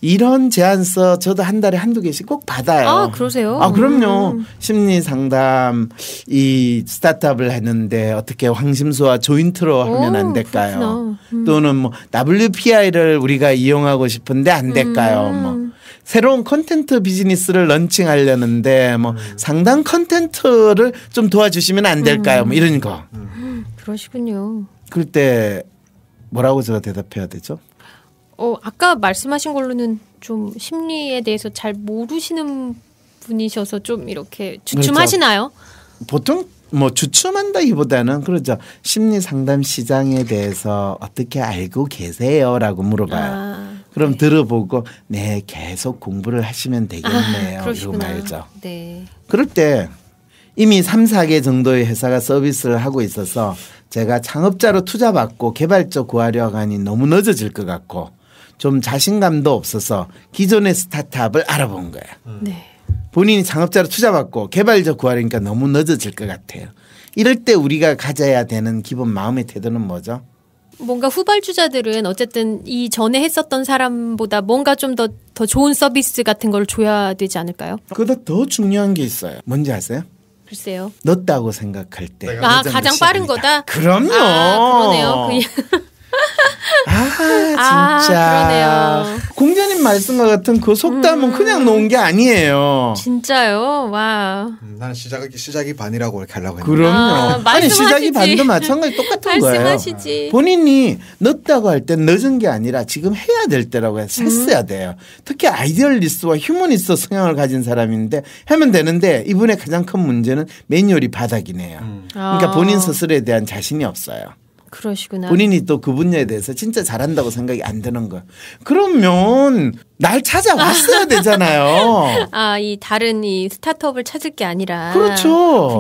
A: 이런 제안서 저도 한 달에 한두 개씩 꼭 받아요. 아,
B: 그러세요? 아, 그럼요. 음.
A: 심리 상담 이 스타트업을 했는데 어떻게 황심소와 조인트로 하면 오, 안 될까요? 음. 또는 뭐 WPI를 우리가 이용하고 싶은데 안 될까요? 음. 뭐 새로운 컨텐트 비즈니스를 런칭하려는데 뭐 음. 상담 컨텐트를 좀 도와주시면 안 될까요? 뭐 이런 거.
B: 음. 음. 그러시군요.
A: 그럴 때 뭐라고 제가 대답해야 되죠?
B: 어, 아까 말씀하신 걸로는 좀 심리에 대해서 잘 모르시는 분이셔서 좀 이렇게 주춤하시나요?
A: 그렇죠. 보통 뭐 주춤한다기보다는 그렇죠. 심리 상담 시장에 대해서 어떻게 알고 계세요라고 물어봐요. 아, 그럼 네. 들어보고 네 계속 공부를 하시면 아, 되겠네요. 아, 이러고 말죠. 네. 그럴 때 이미 3, 4개 정도의 회사가 서비스를 하고 있어서 제가 창업자로 투자받고 개발적 구하려 하니 너무 늦어질 것 같고 좀 자신감도 없어서 기존의 스타트업을 알아본 거야. 음. 네. 본인이 창업자로 투자받고 개발자 구하려니까 너무 늦어질 것 같아요. 이럴 때 우리가 가져야 되는 기본 마음의 태도는 뭐죠?
B: 뭔가 후발주자들은 어쨌든 이 전에 했었던 사람보다 뭔가 좀 더 더 좋은 서비스 같은 걸 줘야 되지 않을까요?
A: 그보다 더 중요한 게 있어요. 뭔지 아세요? 글쎄요. 넣다고 생각할 때. 아 가장 빠릅니다. 빠른
B: 거다. 그럼요. 아, 그러네요. 그 [LAUGHS]
A: 아, 아 진짜 아, 공자님 말씀과 같은 그 속담은 음. 그냥 놓은 게 아니에요.
B: 진짜요? 와.
C: 나는 음, 시작이 시작이 반이라고 이렇게 하려고 했는데. 그럼요.
A: 아, 니 시작이 반도 마찬가지 똑같은 말씀하시지. 거예요. 본인이 늦다고 할 때 늦은 게 아니라 지금 해야 될 때라고 해서 했어야 음. 돼요. 특히 아이디얼리스트와 휴머니스트 성향을 가진 사람인데 하면 되는데 이분의 가장 큰 문제는 매뉴얼이 바닥이네요. 음. 아. 그러니까 본인 스스로에 대한 자신이 없어요.
B: 그러시구나. 본인이
A: 또 그 분야에 대해서 진짜 잘한다고 생각이 안 드는 거. 그러면 날 찾아왔어야 되잖아요. [LAUGHS]
B: 아, 이 다른 이 스타트업을 찾을 게 아니라. 그렇죠.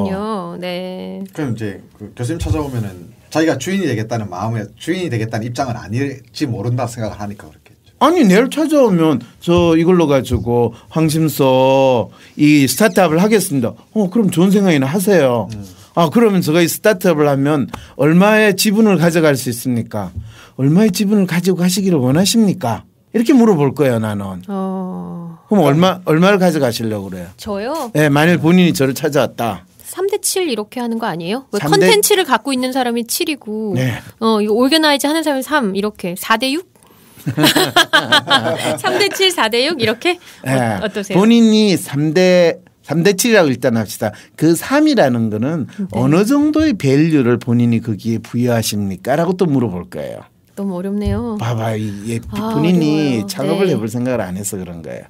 B: 군요 네.
C: 그럼 이제 그 교수님 찾아오면은 자기가 주인이 되겠다는 마음에 주인이 되겠다는 입장은 아닐지 모른다 생각을 하니까 그렇게.
A: 아니 내일 찾아오면 저 이걸로 가지고 황심서 이 스타트업을 하겠습니다. 어 그럼 좋은 생각이나 하세요. 음. 아, 그러면 저가 이 스타트업을 하면 얼마의 지분을 가져갈 수 있습니까? 얼마의 지분을 가지고 가시기를 원하십니까? 이렇게 물어볼 거예요, 나는. 어... 그럼 얼마, 얼마를 가져가시려고 그래요? 저요? 네, 만일 본인이 저를 찾아왔다.
B: 3대 7 이렇게 하는 거 아니에요? 왜 컨텐츠를 갖고 있는 사람이 7이고, 네. 어, 이거 올게나이즈 하는 사람이 3, 이렇게. 4대 6? 3대 7, 4대 6 이렇게 네. 어, 떠세요
A: 본인이 3대 삼대 7이라고 일단 합시다. 그 3이라는 거는 네. 어느 정도의 밸류를 본인이 거기에 부여하십니까? 라고 또 물어볼 거예요.
B: 너무 어렵네요.
A: 봐봐. 예, 아, 본인이 어려워요. 작업을 네. 해볼 생각을 안 해서 그런 거예요.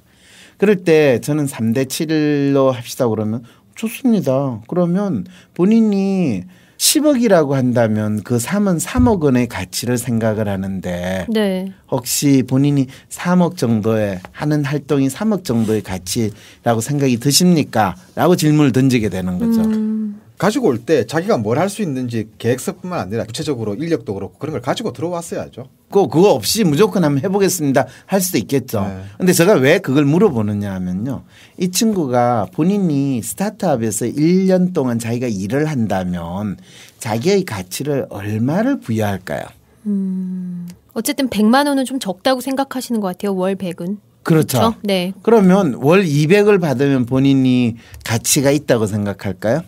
A: 그럴 때 저는 삼대 7로 합시다 그러면 좋습니다. 그러면 본인이 10억이라고 한다면 그 3은 3억 원의 가치를 생각을 하는데 네. 혹시 본인이 3억 정도의 하는 활동이 3억 정도의 가치라고 생각이 드십니까? 라고 질문을 던지게 되는 거죠. 음. 가지고 올 때
C: 자기가 뭘 할 수 있는지 계획서뿐만 아니라 구체적으로 인력도 그렇고 그런 걸 가지고 들어왔어야죠. 그
A: 그거 없이 무조건 한번 해보겠습니다 할 수도 있겠죠. 네. 근데 제가 왜 그걸 물어보느냐 하면요. 이 친구가 본인이 스타트업에서 1년 동안 자기가 일을 한다면 자기의 가치를 얼마를 부여할까요?
B: 음. 어쨌든 100만 원은 좀 적다고 생각하시는 것 같아요. 월 100은. 그렇죠. 그렇죠? 네.
A: 그러면 월 200을 받으면 본인이 가치가 있다고 생각할까요?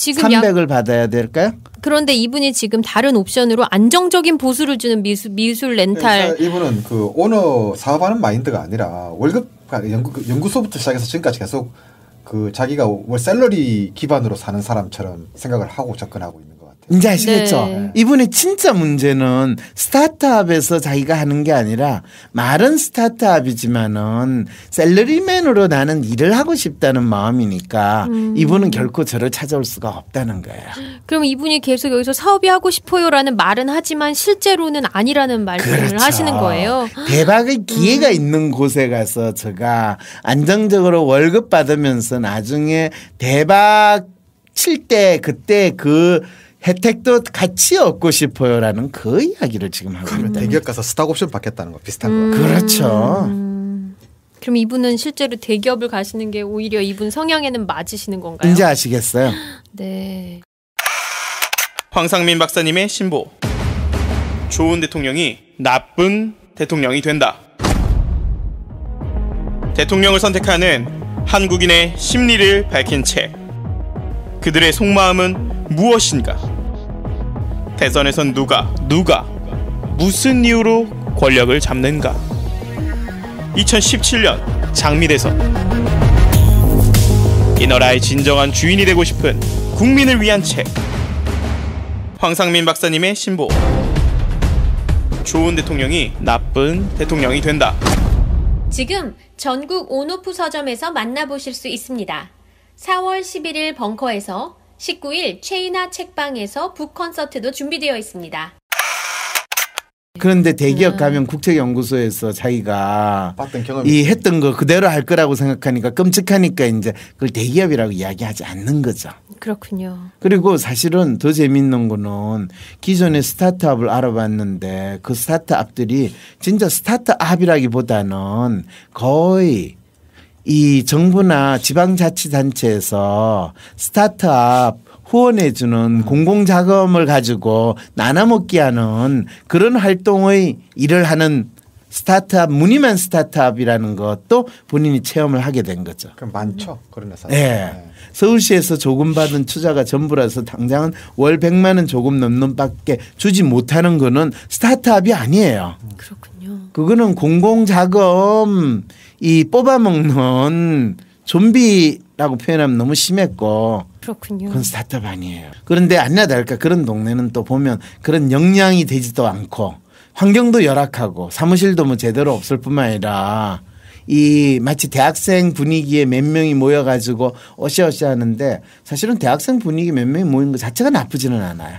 B: 지금 300을
A: 받아야 될까요?
B: 그런데 이분이 지금 다른 옵션으로 안정적인 보수를 주는 미술, 미술 렌탈. 그
C: 이분은 그 오너 사업하는 마인드가 아니라 월급 연구, 연구소부터 시작해서 지금까지 계속 그 자기가 월 샐러리 기반으로 사는 사람처럼 생각을 하고 접근하고 있는.
A: 이제 아시겠죠? 네. 이분의 진짜 문제는 스타트업에서 자기가 하는 게 아니라 말은 스타트업이지만은 셀러리맨으로 나는 일을 하고 싶다는 마음이니까 음. 이분은 결코 저를 찾아올 수가 없다는 거예요.
B: 그럼 이분이 계속 여기서 사업이 하고 싶어요라는 말은 하지만 실제로는 아니라는 말씀을 그렇죠. 하시는 거예요.
A: 대박의 음. 기회가 음. 있는 곳에 가서 제가 안정적으로 월급 받으면서 나중에 대박 칠 때 그때 그 혜택도 같이 얻고 싶어요라는 그 이야기를 지금 하고 그러면 있 대기업 가서 스탁옵션 받겠다는 거 비슷한 음. 거. 그렇죠. 음.
B: 그럼 이분은 실제로 대기업을 가시는 게 오히려 이분 성향에는 맞으시는
C: 건가요?
A: 이제 아시겠어요.
B: [GASPS] 네.
A: 황상민 박사님의 신보. 좋은 대통령이 나쁜 대통령이 된다. 대통령을 선택하는 한국인의 심리를 밝힌 책. 그들의 속마음은 무엇인가? 대선에선 누가, 누가, 무슨 이유로 권력을 잡는가? 2017년 장미대선. 이 나라의 진정한 주인이 되고 싶은 국민을 위한 책. 황상민 박사님의 신보. 좋은 대통령이 나쁜 대통령이 된다.
B: 지금 전국 온오프 서점에서 만나보실 수 있습니다. 4월 11일 벙커에서 19일 체이나 책방에서 북 콘서트도 준비되어 있습니다.
A: 그런데 대기업 음. 가면 국책연구소에서 자기가 이 했던 거 그대로 할 거라고 생각하니까 끔찍하니까 이제 그걸 대기업이라고 이야기하지 않는 거죠.
B: 그렇군요.
A: 그리고 사실은 더 재밌는 거는 기존의 스타트업을 알아봤는데 그 스타트업들이 진짜 스타트업이라기보다는 거의 이 정부나 지방자치단체에서 스타트업 후원해주는 공공자금을 가지고 나눠먹기 하는 그런 활동의 일을 하는 스타트업 무늬만 스타트업이라는 것도 본인이 체험을 하게 된 거죠. 그럼 많죠 그런 회사. 네. 예. 네. 서울시에서 조금 받은 투자가 전부라서 당장은 월1만원 조금 넘는 밖에 주지 못하는 거는 스타트업이 아니에요. 그렇군요. 그거는 공공자금 이 뽑아먹는 좀비라고 표현하면 너무 심했고 그렇군요. 그건 스타트업 아니에요. 그런데 안나 다를까 그런 동네는 또 보면 그런 역량이 되지도 않고 환경도 열악하고 사무실도 뭐 제대로 없을 뿐만 아니라 이 마치 대학생 분위기에 몇 명이 모여가지고 어시어시 하는데 사실은 대학생 분위기 몇 명이 모인 것 자체가 나쁘지는 않아요.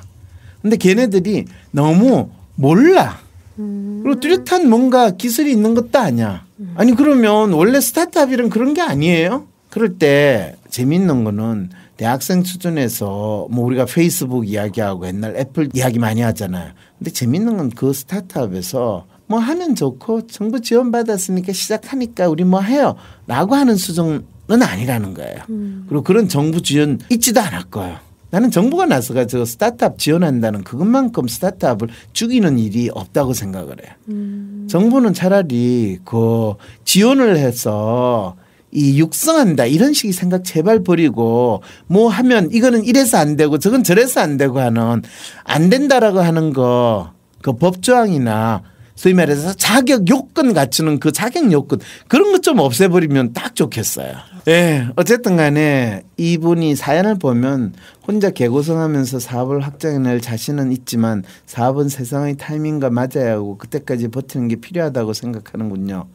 A: 근데 걔네들이 너무 몰라. 음. 그리고 뚜렷한 뭔가 기술이 있는 것도 아니야. 아니 그러면 원래 스타트업 이란 그런 게 아니에요? 그럴 때 재밌는 거는 대학생 수준에서 뭐 우리가 페이스북 이야기하고 옛날 애플 이야기 많이 하잖아요. 근데 재밌는 건 그 스타트업에서 뭐 하면 좋고 정부 지원 받았으니까 시작하니까 우리 뭐 해요라고 하는 수준은 아니라는 거예요. 음. 그리고 그런 정부 지원 있지도 않았고요 나는 정부가 나서가 저 스타트업 지원한다는 그것만큼 스타트업을 죽이는 일이 없다고 생각을 해요. 음. 정부는 차라리 그 지원을 해서 이 육성한다 이런 식의 생각 제발 버리고 뭐 하면 이거는 이래서 안 되고 저건 저래서 안 되고 하는 안 된다라고 하는 거 그 법조항이나 소위 말해서 자격 요건 갖추는 그 자격 요건 그런 것 좀 없애버리면 딱 좋겠어요. 예. 어쨌든 간에 이분이 사연을 보면 혼자 개고생하면서 사업을 확장해낼 자신은 있지만 사업은 세상의 타이밍과 맞아야 하고 그때까지 버티는 게 필요하다고 생각하는군요.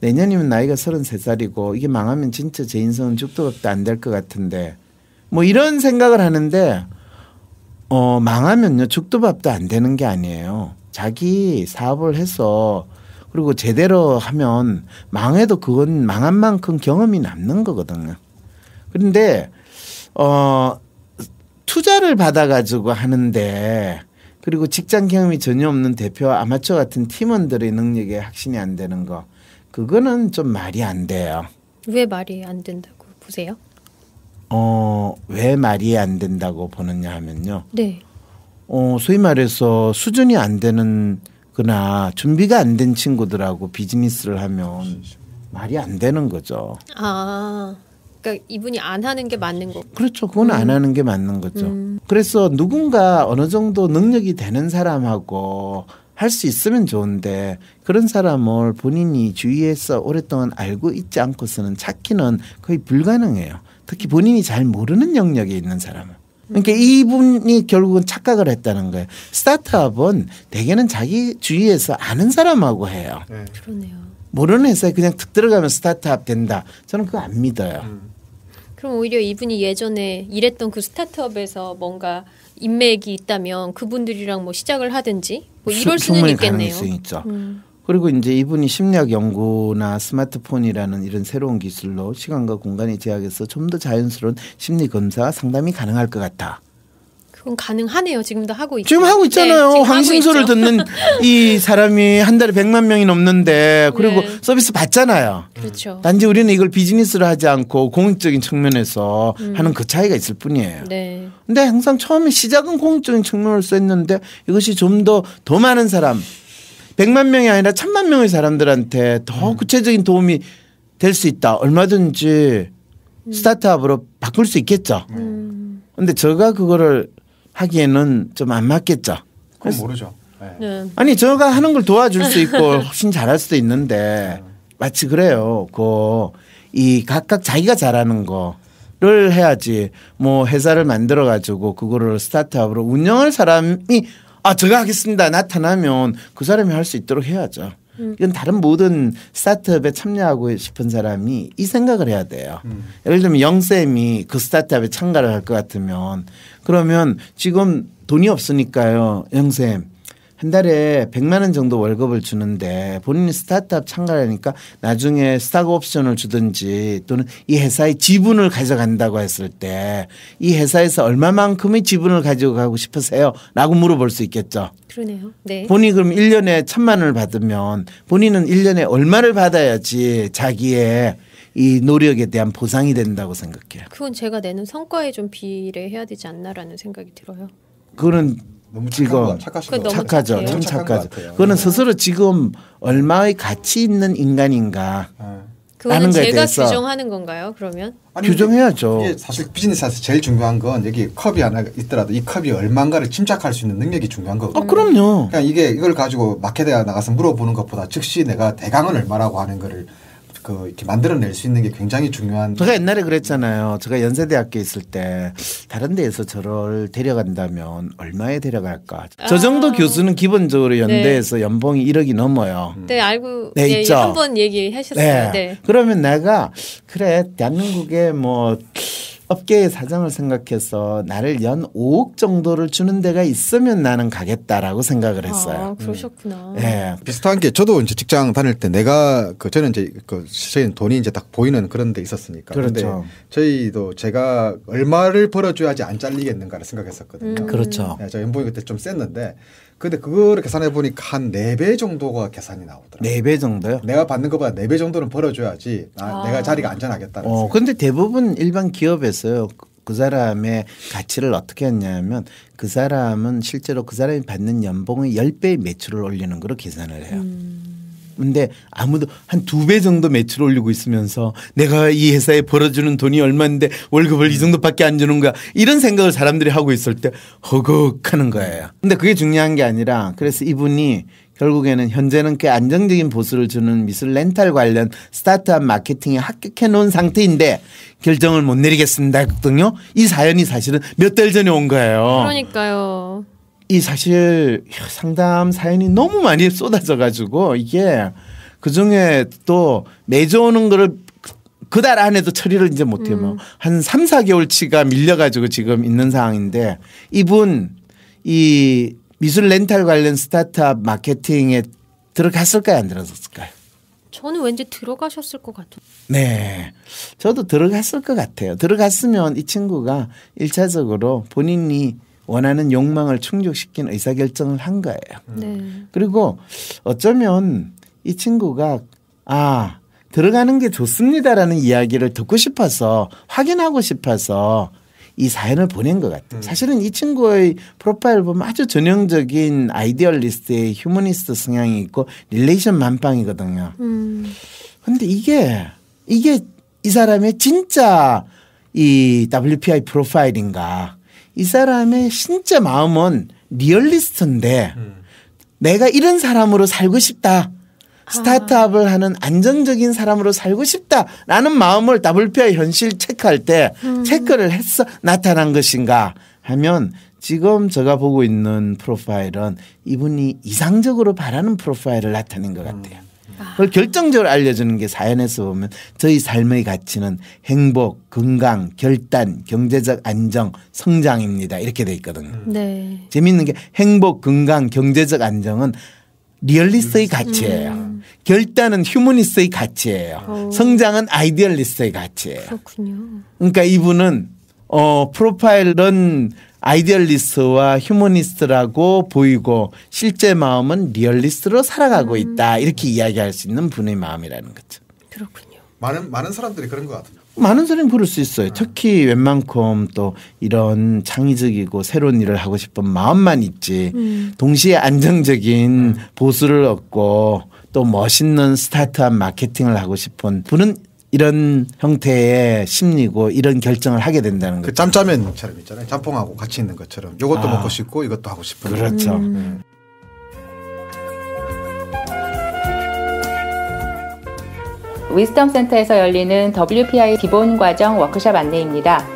A: 내년이면 나이가 33살이고 이게 망하면 진짜 제 인생은 죽도 없다 안될 것 같은데 뭐 이런 생각을 하는데 어, 망하면요 죽도 밥도 안 되는 게 아니에요. 자기 사업을 해서 그리고 제대로 하면 망해도 그건 망한 만큼 경험이 남는 거거든요. 그런데 어 투자를 받아가지고 하는데 그리고 직장 경험이 전혀 없는 대표 아마추어 같은 팀원들의 능력에 확신이 안 되는 거 그거는 좀 말이 안 돼요.
B: 왜 말이 안 된다고 보세요?
A: 어왜 말이 안 된다고 보느냐 하면요. 네. 어, 소위 말해서 수준이 안 되는 거나 준비가 안 된 친구들하고 비즈니스를 하면 말이 안 되는 거죠.
B: 아. 그러니까 이분이 안 하는 게 맞는 거.
A: 그렇죠. 그건 음. 안 하는 게 맞는 거죠. 음. 그래서 누군가 어느 정도 능력이 되는 사람하고 할 수 있으면 좋은데 그런 사람을 본인이 주위에서 오랫동안 알고 있지 않고서는 찾기는 거의 불가능해요. 특히 본인이 잘 모르는 영역에 있는 사람은. 그러니까 이분이 결국은 착각을 했다는 거예요. 스타트업은 대개는 자기 주위에서 아는 사람하고 해요. 네. 그러네요. 모르는 회사에 그냥 툭 들어가면 스타트업 된다. 저는 그거 안 믿어요. 음.
B: 그럼 오히려 이분이 예전에 일했던 그 스타트업에서 뭔가 인맥이 있다면 그분들이랑 뭐 시작을 하든지 뭐 이럴 수, 수는 있겠네요. 가능성이 있죠.
A: 음. 그리고 이제 이분이 심리학 연구나 스마트폰이라는 이런 새로운 기술로 시간과 공간의 제약에서 좀 더 자연스러운 심리 검사 상담이 가능할 것 같다.
B: 그건 가능하네요. 지금도 하고 있죠. 지금 하고 있잖아요. 네, 황심소를 듣는 [LAUGHS]
A: 이 사람이 한 달에 100만 명이 넘는데 그리고 네. 서비스 받잖아요. 그렇죠. 단지 우리는 이걸 비즈니스로 하지 않고 공익적인 측면에서 음. 하는 그 차이가 있을 뿐이에요. 네. 근데 항상 처음에 시작은 공익적인 측면으로 는데 이것이 좀 더더 더 많은 사람 100만 명이 아니라 천만 명의 사람들한테 더 음. 구체적인 도움이 될 수 있다. 얼마든지 음. 스타트업으로 바꿀 수 있겠죠. 네. 음. 근데 제가 그거를 하기에는 좀 안 맞겠죠. 그건 모르죠. 네. 네. 아니 제가 하는 걸 도와줄 수 있고 [LAUGHS] 훨씬 잘할 수도 있는데 네. 마치 그래요. 그 이 각각 자기가 잘하는 거. 를 해야지 뭐 회사를 만들어 가지고 그거를 스타트업으로 운영할 사람이 아 제가 하겠습니다 나타나면 그 사람이 할 수 있도록 해야죠. 음. 이건 다른 모든 스타트업에 참여하고 싶은 사람이 이 생각을 해야 돼요. 음. 예를 들면 영쌤이 그 스타트업에 참가를 할 것 같으면 그러면 지금 돈이 없으니까요. 영쌤 한 달에 100만 원 정도 월급을 주는데 본인이 스타트업 참가하니까 나중에 스타그 옵션을 주든지 또는 이 회사의 지분을 가져간다고 했을 때 이 회사에서 얼마만큼의 지분을 가져가고 싶으세요? 라고 물어볼 수 있겠죠. 그러네요. 네. 본인이 그럼 1년에 천만 원을 받으면 본인은 1년에 얼마를 받아야지 자기의 이 노력에 대한 보상이 된다고 생각해요.
B: 그건 제가 내는 성과에 좀 비례해야 되지 않나라는 생각이 들어요.
A: 그거는 너무 찍어 착하죠 착하죠. 참 착하죠. 그거는 네. 스스로 지금 얼마의 가치 있는 인간인가. 아. 그거는 제가 대해서.
B: 규정하는
C: 건가요? 그러면 아니, 규정해야죠. 사실 비즈니스에서 제일 중요한 건 여기 컵이 하나 있더라도 이 컵이 얼마인가를 침착할 수 있는 능력이 중요한 거거든요. 아, 그럼요. 그냥 그러니까 이게 이걸 가지고 마켓에 나가서 물어보는 것보다 즉시 내가 대강은 얼마라고 하는 거를 그 이렇게 만들어낼 수 있는 게 굉장히
A: 중요한. 제가 옛날에 그랬잖아요. 제가 연세대학교 있을 때 다른 데에서 저를 데려간다면 얼마에 데려갈까? 아. 저 정도 아. 교수는 기본적으로 네. 연대에서 네. 연봉이 1억이 넘어요. 네
B: 알고 네, 예, 예, 네, 예, 한번 얘기하셨어요. 네.
A: 그러면 내가 그래 대한민국에 뭐 업계의 사정을 생각해서 나를 연 5억 정도를 주는 데가 있으면 나는 가겠다라고 생각을 했어요. 아,
C: 그러셨구나. 음. 예. 네. 비슷한 게 저도 이제 직장 다닐 때 내가 그 저는 이제 그 실제는 돈이 이제 딱 보이는 그런 데 있었으니까. 그렇죠. 저희도 제가 얼마를 벌어줘야지 안 잘리겠는가를 생각했었거든요. 음. 그렇죠. 네, 저 연봉이 그때 좀 셌는데 근데 그거를 계산해 보니까 한 네 배 정도가 계산이 나오더라고요. 4배 정도요? 내가 받는 것보다 네 배 정도는 벌어줘야지 아. 내가 자리가 안전하겠다는
A: 어, 근데 대부분 일반 기업에서요. 그, 그 사람의 가치를 어떻게 했냐면 그 사람은 실제로 그 사람이 받는 연봉의 열배의 매출을 올리는 걸로 계산을 해요. 음. 근데 아무도 한 두 배 정도 매출 올리고 있으면서 내가 이 회사에 벌어주는 돈이 얼마인데 월급을 이 정도밖에 안 주는 거야 이런 생각을 사람들이 하고 있을 때 허걱하는 거예요. 근데 그게 중요한 게 아니라 그래서 이분이 결국에는 현재는 꽤 안정적인 보수를 주는 미술 렌탈 관련 스타트업 마케팅에 합격해 놓은 상태인데 결정을 못 내리겠습니다. 등요. 이 사연이 사실은 몇 달 전에 온 거예요.
B: 그러니까요.
A: 이 사실 상담 사연이 너무 많이 쏟아져 가지고 이게 그 중에 또 매주 오는 거를 그 달 안에도 처리를 이제 못해요. 음. 한 3, 4개월치가 밀려가지고 지금 있는 상황인데 이분 이 미술 렌탈 관련 스타트업 마케팅에 들어갔을까요? 안 들어갔을까요?
B: 저는 왠지 들어가셨을 것 같아요.
A: 네. 저도 들어갔을 것 같아요. 들어갔으면 이 친구가 일차적으로 본인이 원하는 욕망을 충족시킨 의사결정을 한 거예요. 음. 네. 그리고 어쩌면 이 친구가 아 들어가는 게 좋습니다라는 이야기를 듣고 싶어서 확인하고 싶어서 이 사연을 보낸 것 같아요. 음. 사실은 이 친구의 프로파일 보면 아주 전형적인 아이디얼리스트의 휴머니스트 성향이 있고 릴레이션 만빵이거든요. 음. 근데 이게 이게 이 사람의 진짜 이 WPI 프로파일인가 이 사람의 진짜 마음은 리얼리스트인데 음. 내가 이런 사람으로 살고 싶다. 아. 스타트업을 아. 하는 안정적인 사람으로 살고 싶다라는 마음을 WPI 현실 체크할 때 음. 체크를 했어 나타난 것인가 하면 지금 제가 보고 있는 프로파일은 이분이 이상적으로 바라는 프로파일을 나타낸 것 같아요. 음. 아. 그걸 결정적으로 알려주는 게 사연에서 보면 저희 삶의 가치는 행복, 건강, 결단, 경제적 안정, 성장입니다. 이렇게 돼 있거든요. 음. 네. 재미있는 게 행복, 건강, 경제적 안정은 리얼리스트의 음. 가치예요. 음. 결단은 휴머니스트의 가치예요. 오. 어. 성장은 아이디얼리스트의 가치예요. 그렇군요. 그러니까 이분은 어 프로파일은 아이디얼리스트와 휴머니스트라고 보이고 실제 마음은 리얼리스트로 살아가고 음. 있다. 이렇게 이야기할 수 있는 분의 마음이라는 거죠. 그렇군요.
C: 많은 많은 사람들이 그런 것 같아요.
A: 많은 사람이 그럴 수 있어요. 네. 특히 웬만큼 또 이런 창의적이고 새로운 일을 하고 싶은 마음만 있지. 음. 동시에 안정적인 네. 보수를 얻고 또 멋있는 스타트업 마케팅을 하고 싶은 분은 이런 형태의 심리고 이런 결정을 하게 된다는 그 거죠. 그 짬짜면처럼 있잖아요. 짬뽕하고 같이 있는 것처럼
C: 이것도 아. 먹고 싶고 이것도 하고 싶은 그렇죠.
B: 음.
D: 위스덤 센터에서 열리는 WPI 기본 과정 워크숍 안내입니다.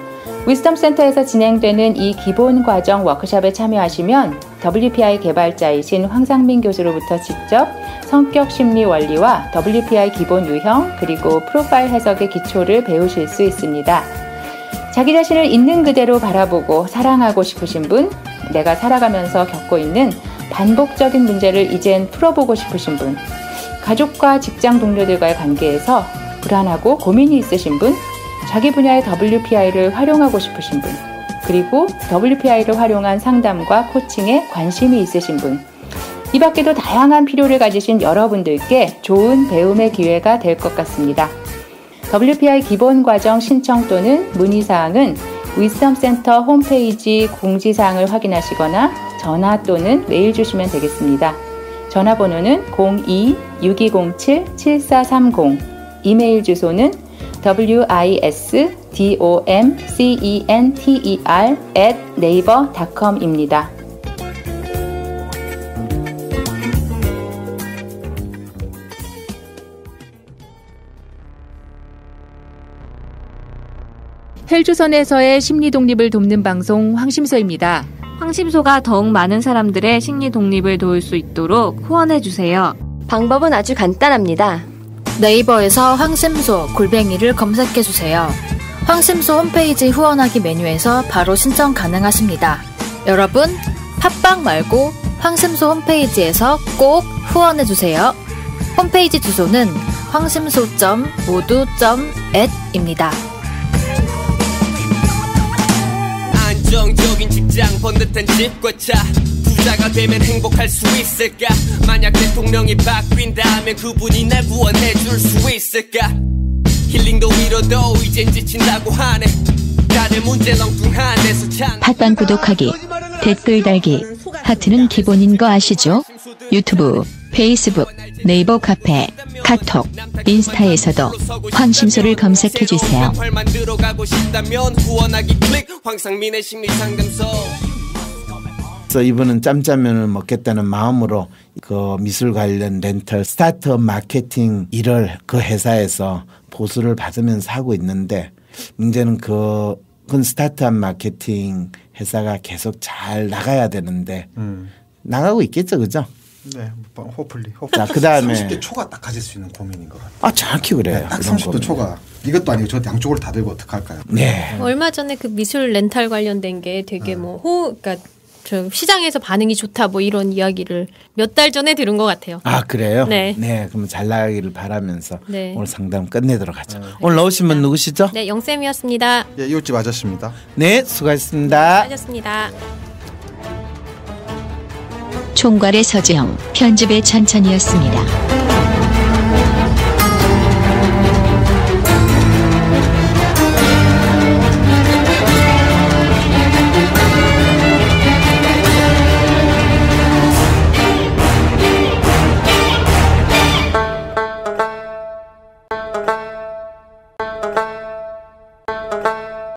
D: 위스덤 센터에서 진행되는 이 기본 과정 워크숍에 참여하시면 WPI 개발자이신 황상민 교수로부터 직접 성격 심리 원리와 WPI 기본 유형 그리고 프로파일 해석의 기초를 배우실 수 있습니다. 자기 자신을 있는 그대로 바라보고 사랑하고 싶으신 분, 내가 살아가면서 겪고 있는 반복적인 문제를 이젠 풀어보고 싶으신 분, 가족과 직장 동료들과의 관계에서 불안하고 고민이 있으신 분, 자기 분야의 WPI를 활용하고 싶으신 분, 그리고 WPI를 활용한 상담과 코칭에 관심이 있으신 분, 이 밖에도 다양한 필요를 가지신 여러분들께 좋은 배움의 기회가 될 것 같습니다. WPI 기본 과정 신청 또는 문의 사항은 위썸센터 홈페이지 공지사항을 확인하시거나 전화 또는 메일 주시면 되겠습니다. 전화번호는 02-6207-7430, 이메일 주소는 wisdomcenter at naver.com입니다. 헬조선에서의 심리 독립을 돕는 방송 황심소입니다.
B: 황심소가 더욱 많은 사람들의 심리 독립을 도울 수 있도록 후원해 주세요. 방법은 아주 간단합니다. 네이버에서 황심소 골뱅이를 검색해주세요. 황심소 홈페이지 후원하기 메뉴에서 바로 신청 가능하십니다. 여러분, 팟빵 말고 황심소 홈페이지에서 꼭 후원해주세요. 홈페이지 주소는 황심소.모두.at입니다. 안정적인 직장, 번듯한 집과 차 부자가 되면 행복할 수 있을까 만약 대통령이 바뀐다면 그분이 날 구원해 줄수 있을까 힐링도 위로도 이젠 지친다고 하네 다들 문제 렁뚱한데서 찬 팟빵 구독하기 댓글 달기 하트는 기본인 거 아시죠? 유튜브 페이스북, 네이버 카페, 카톡, 인스타에서도
A: 황심소를
D: 검색해주세요.
A: 그래서 이분은 짬짜면을 먹겠다는 마음으로 그 미술 관련 렌털 스타트업 마케팅 일을 그 회사에서 보수를 받으면서 하고 있는데 문제는 그, 그 스타트업 마케팅 회사가 계속 잘 나가야 되는데 음. 나가고 있겠죠, 그죠?
C: 네, 호플리. 호플리. 자, 그다음에 30대 초가 딱 가질 수 있는 고민인 것
A: 같아요. 아, 정확히 그래요. 네, 딱 30대 고민. 초가 이것도 아니고 저양쪽을다
C: 들고 어떡할까요? 네.
B: 얼마 전에 그 미술 렌탈 관련된 게 되게 네. 뭐 호, 그러니까 좀 시장에서 반응이 좋다 뭐 이런 이야기를 몇 달 전에 들은 것 같아요.
A: 아 그래요? 네. 네, 그럼 잘 나가기를 바라면서 네. 오늘 상담 끝내도록 하죠. 네. 오늘 나오신 분 누구시죠?
B: 네, 영쌤이었습니다.
A: 예, 이웃집 아저씨입니다. 네, 수고하셨습니다.
B: 네, 수고하셨습니다.
D: 총괄의 서지영, 편집의 천천이었습니다.